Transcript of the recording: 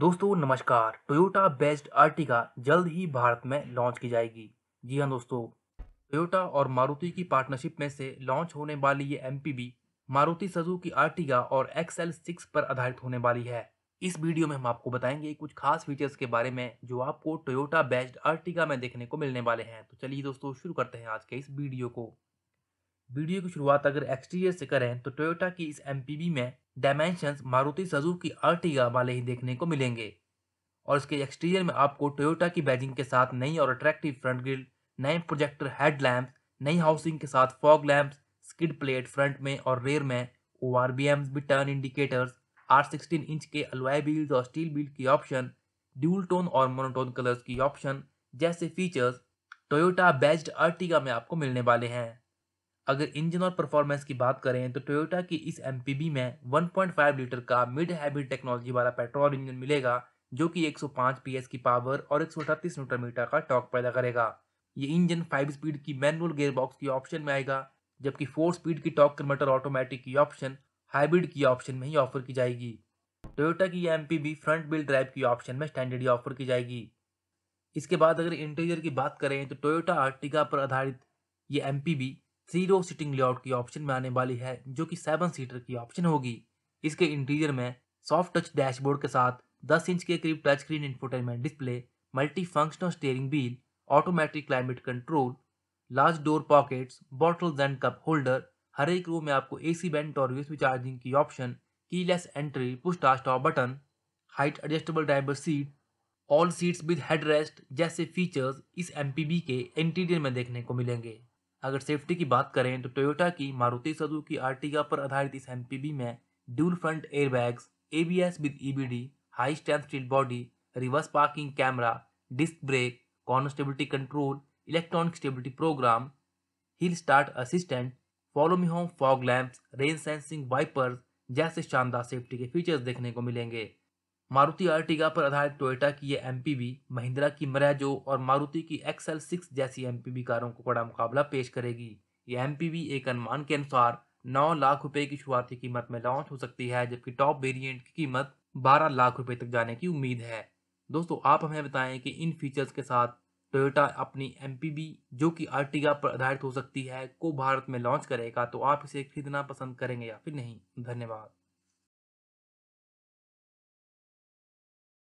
दोस्तों नमस्कार Toyota based Ertiga जल्द ही भारत में लॉन्च की जाएगी जी हाँ दोस्तों टोयोटा और मारुति की पार्टनरशिप में से लॉन्च होने वाली ये एम मारुति सजू की आर्टिका और एक्सएल सिक्स पर आधारित होने वाली है इस वीडियो में हम आपको बताएंगे कुछ खास फीचर्स के बारे में जो आपको टोयोटा बेस्ड आर्टिका में देखने को मिलने वाले हैं तो चलिए दोस्तों शुरू करते हैं आज के इस वीडियो को वीडियो की शुरुआत अगर एक्सटीरियर से करें तो टोयोटा की इस एम में डायमेंशन मारुति सजू की अर्टिगा वाले ही देखने को मिलेंगे और इसके एक्सटीरियर में आपको टोयोटा की बैजिंग के साथ नई और अट्रैक्टिव फ्रंट ग्रिल नए प्रोजेक्टर हेड लैम्प नई हाउसिंग के साथ fog lamp skid plate front में और रेयर में ओ आर बी एम्स भी turn indicators R sixteen inch के अलवाई बिल्ड और स्टील बिल्ड की ऑप्शन ड्यूल टोन और मोनोटोन कलर्स की ऑप्शन जैसे फीचर्स टोयोटा बेस्ड अर्टिगा में आपको मिलने वाले हैं अगर इंजन और परफॉर्मेंस की बात करें तो टोयोटा की इस एम में 1.5 लीटर का मिड हाइब्रिड टेक्नोलॉजी वाला पेट्रोल इंजन मिलेगा जो कि 105 पीएस की पावर और एक सौ मीटर का टॉक पैदा करेगा ये इंजन 5 स्पीड की मैनुअल गेयरबॉक्स की ऑप्शन में आएगा जबकि 4 स्पीड की टॉक कन्वर्टर ऑटोमेटिक की ऑप्शन हाइब्रिड की ऑप्शन में ही ऑफर की जाएगी टोयोटा की एम फ्रंट बिल ड्राइव की ऑप्शन में स्टैंडर्ड ऑफर की जाएगी इसके बाद अगर इंटीरियर की बात करें तो टोयोटा आर्टिका पर आधारित ये एम जीरो सीटिंग लेआउट की ऑप्शन में आने वाली है जो कि सेवन सीटर की ऑप्शन होगी इसके इंटीरियर में सॉफ्ट टच डैशबोर्ड के साथ 10 इंच के करीब touch screen infotainment display multi functional steering wheel automatic climate control large door pockets bottles and cup holder हर एक रो में आपको ए सी बैंड और यूएसबी चार्जिंग की option keyless entry push start stop button height adjustable driver seat all seats with head rest जैसे features इस M के interior में देखने को मिलेंगे अगर सेफ्टी की बात करें तो टोयोटा की मारुति की आर्टिगा पर आधारित इस एमपीबी में dual front airbags ABS with EBD high strength steel body reverse parking camera disc brake constability control electronic stability program hill start assistant follow me home fog lamps rain sensing wipers जैसे शानदार safety के features देखने को मिलेंगे Maruti Ertiga पर आधारित Toyota की ये एम महिंद्रा की मरैजो और मारुति की एक्सएल सिक्स जैसी एम कारों को बड़ा मुकाबला पेश करेगी ये एम एक अनुमान के अनुसार नौ लाख रुपए की शुरुआती कीमत में लॉन्च हो सकती है जबकि टॉप वेरिएंट की कीमत बारह लाख रुपए तक जाने की उम्मीद है दोस्तों आप हमें बताएं कि इन फीचर्स के साथ टोयोटा अपनी एम जो कि आर्टिगा पर आधारित हो सकती है को भारत में लॉन्च करेगा तो आप इसे खरीदना पसंद करेंगे या फिर नहीं धन्यवाद